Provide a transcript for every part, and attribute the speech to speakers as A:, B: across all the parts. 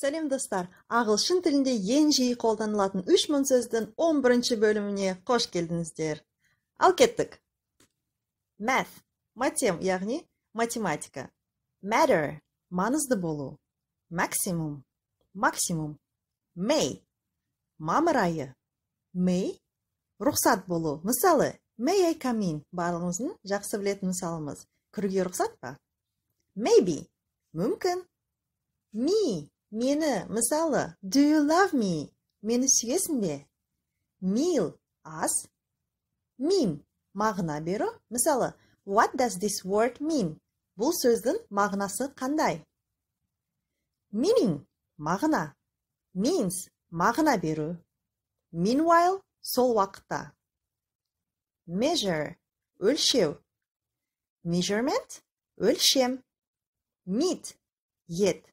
A: сәлем достар ағылшын тілінде ең жиі қолданылатын үш мың сөздің он бірінші бөліміне қош келдіңіздер ал кеттік math матем яғни математика matter маңызды болу максимум максимум may мамыр айы may рұқсат болу мысалы may I come in барлығымыздың жақсы білетін мысалымыз кіруге рұқсат па maybe мүмкін me Мені, мысалы, do you love me? Мені сүйесің бе? Meal – ас. мағына беру. Мысалы, what does this word mean? Бұл сөздің мағынасы қандай? Meaning – мағына. Means – мағына беру. Meanwhile – сол уақытта. Measure – өлшеу. Measurement – өлшем. Meet, ет.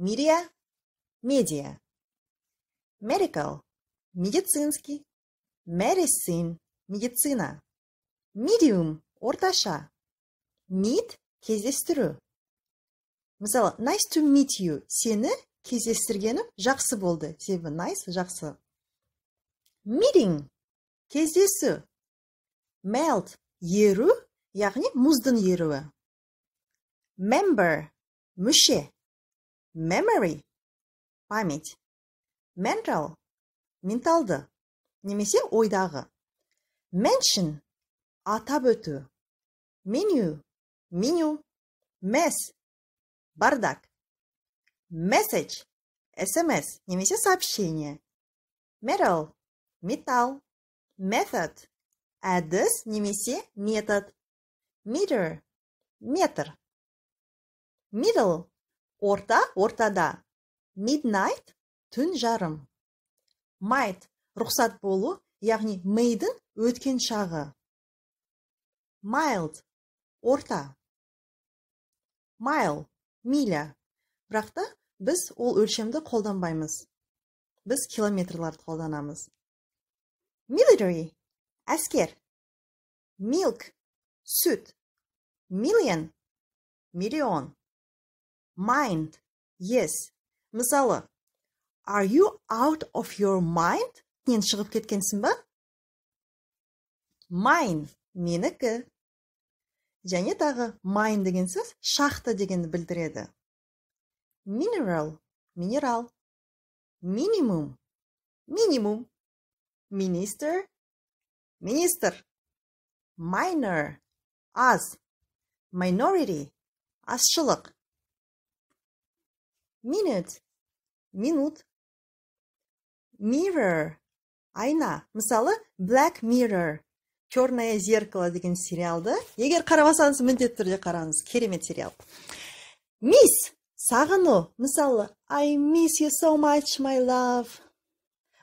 A: Media – медиа. Medical – медицинский. Medicine – медицина. Medium – орташа. Meet – кездестіру. Мысалы, nice to meet you. Сені кездестіргенім жақсы болды. Себі nice жақсы. Meeting – кездесу. Melt – еру, яғни мұздың еруі. Member – мүше memory – память, mental – менталды немесе ойдағы, mention – атап өту, menu – меню, mess – бардак, message – SMS немесе сообщение, metal – металл, method – әдіс немесе метод, meter – метр, middle – орта ортада midnight түн жарым might рұқсат болу яғни мейдің өткен шағы mild орта mile миля бірақ та біз ол өлшемді қолданбаймыз біз километрларды қолданамыз military әскер milk сүт million миллион mind yes мысалы are you out of your mind нен шығып кеткенсің ба mine менікі және тағы mine деген сөз шахта дегенді білдіреді mineral минерал минимум минимум министр министр minor аз minority азшылық minute минут mirror айна мысалы black mirror черное зеркало деген сериалды егер қарамасаңыз міндетті түрде қараңыз керемет сериал мисс сағыну мысалы i miss you so much my love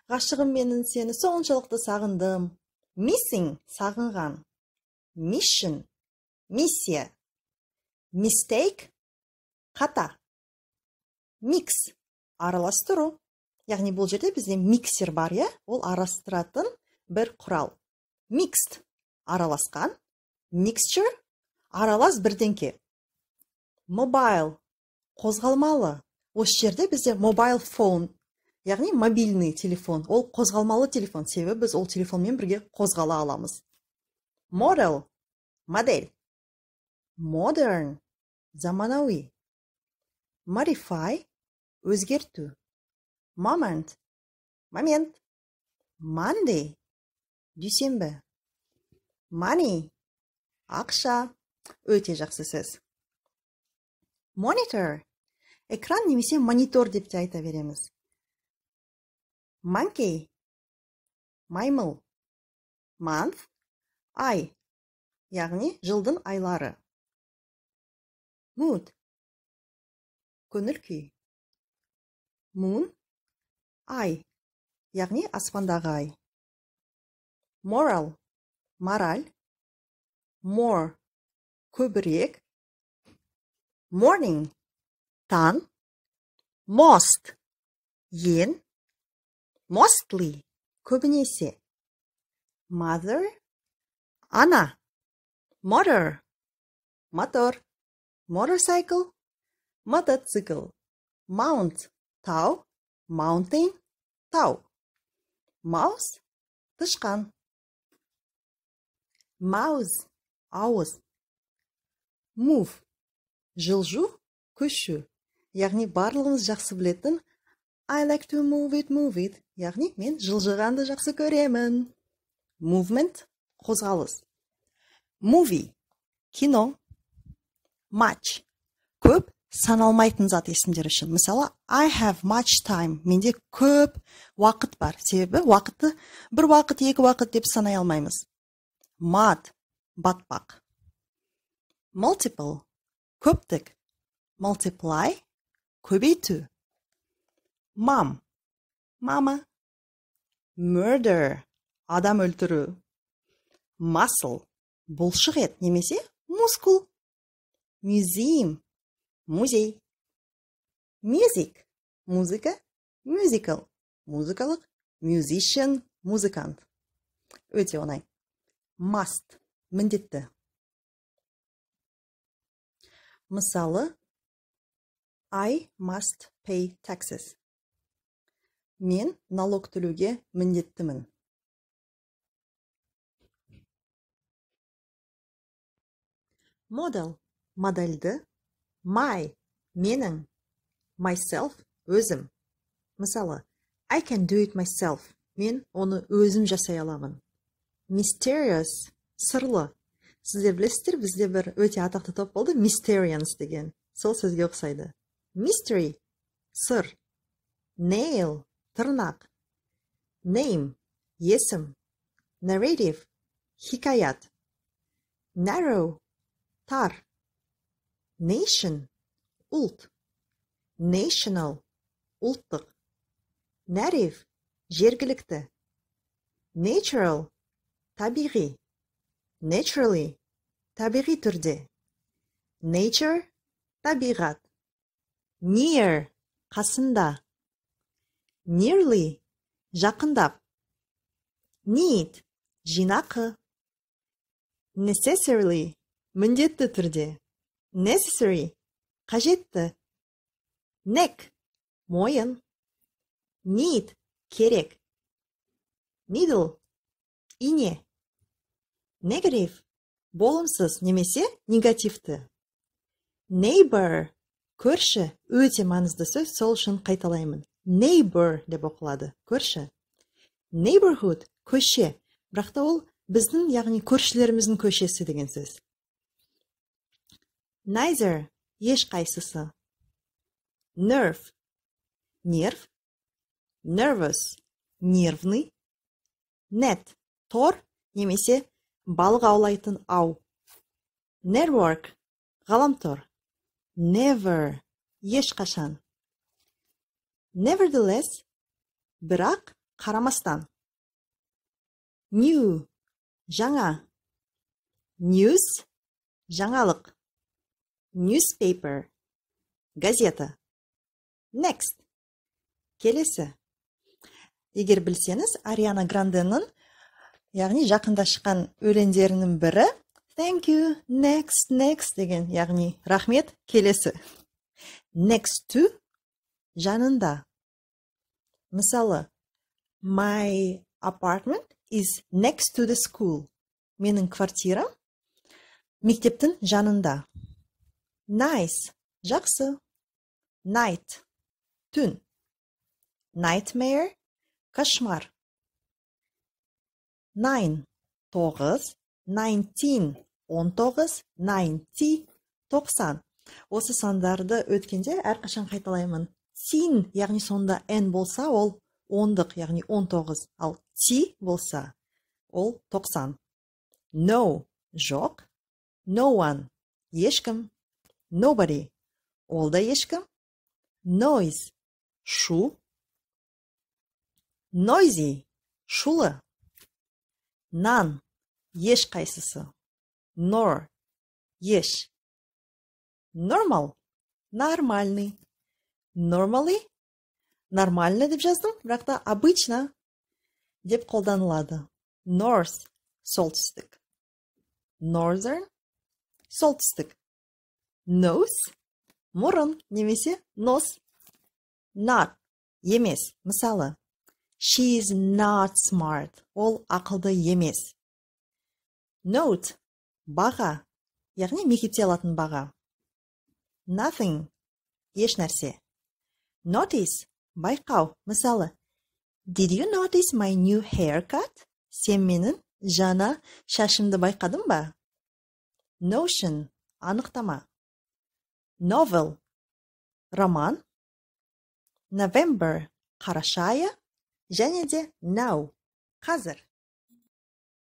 A: ғашығым менің сені соншалықты сағындым missing сағынған mission миссия mistake қата микс араластыру яғни бұл жерде бізде миксер бар иә ол араластыратын бір құрал микст араласқан mixture аралас бірдеңке мобайл қозғалмалы осы жерде бізде мобайл фон яғни мобильный телефон ол қозғалмалы телефон себебі біз ол телефонмен бірге қозғала аламыз модел модель модерн заманауи модифай өзгерту момент момент monday дүйсенбі money ақша өте жақсы сөз monitor экран немесе монитор деп те айта береміз monkey маймыл month ай яғни жылдың айлары mood көңіл Moon – ай, яғни аспандағы ай. Морал, мораль. More – көбірек. Morning – таң. Мост, ен Мостли, көбінесе. Mother – ана. Motor – мотор. Motorcycle – мотоцикл. Mount – тау маунтейн – тау Маус – тышқан Мауз ауыз Мув – жылжу көшу яғни барлығыңыз жақсы білетін I like to move it, move it. Яғни мен жылжығанды жақсы көремін. Мувмент – қозғалыс. Муви – кино. Матч көп саналмайтын зат есімдер үшін мысалы i have much time менде көп уақыт бар себебі уақытты бір уақыт екі уақыт деп санай алмаймыз Мат, батпақ multiple көптік multiply көбейту mom мама murder адам өлтіру muscle бұлшық ет немесе мускул museum музей music музыка musical музыкалық musician музыкант өте оңай Маст. міндетті мысалы I must pay taxes мен налог түлуге міндеттімін model модельді my менің myself өзім мысалы I can do it myself мен оны өзім жасай аламын mysterious сырлы сіздер білесіздер бізде бір өте атақты топ болды mysterians деген сол сөзге ұқсайды mystery сыр nail тырнақ name есім narrative хикаят narrow тар Nation – ұлт. National – ұлттық. Native – жергілікті. Natural – табиғи. Naturally – табиғи түрде. Nature – табиғат. Near – қасында. Nearly – жақындап. Need – жинақы. Necessarily – міндетті түрде necessary қажетті neck мойын need керек needle ине negative болымсыз немесе негативті neighbor көрші өте маңызды сөз сол үшін қайталаймын neighbor деп оқылады көрші neighborhood көше Бірақта ол біздің яғни көршілеріміздің көшесі деген сөз Neither – ешқайсысы. Nerve – нерв. Nervous – нервный. Net – тор немесе балық аулайтын ау. Network – ғаламтор. Never – ешқашан. Nevertheless – бірақ қарамастан. New – жаңа. News – жаңалық newspaper газета next келесі егер білсеңіз ариана гранденың яғни жақында шыққан өлеңдерінің бірі thank you next next деген яғни рахмет келесі next to жанында мысалы my apartment is next to the school менің квартирам мектептің жанында Найс – Жақсы. Night. Түн. Nightmare. Кошмар. Найн – Тоғыз. Nineteen. Он тоғыз. Ninety. Тоқсан. Осы сандарды өткенде әрқашан қайталаймын. Син, яғни сонда n болса, ол ондық, яғни тоғыз. ал ти болса, ол тоқсан. No – жоқ, no one – ешкім nobody. ешкім. Noise. Шу. Noisy. Шулы. еш Ешқайсысы. Nor. Еш. Normal. Нормальный. Normally. Нормально деп жаздым, бірақ та обычно деп қолданылады. North. Солтүстік. Northern. Солтүстік nose мұрын немесе нос not емес мысалы she is not smart ол ақылды емес note баға яғни мектепте алатын баға nothing еш нәрсе notice байқау мысалы did you notice my new haircut сен менің жаңа шашымды байқадың ба notion анықтама novel роман november қарашая және де now қазір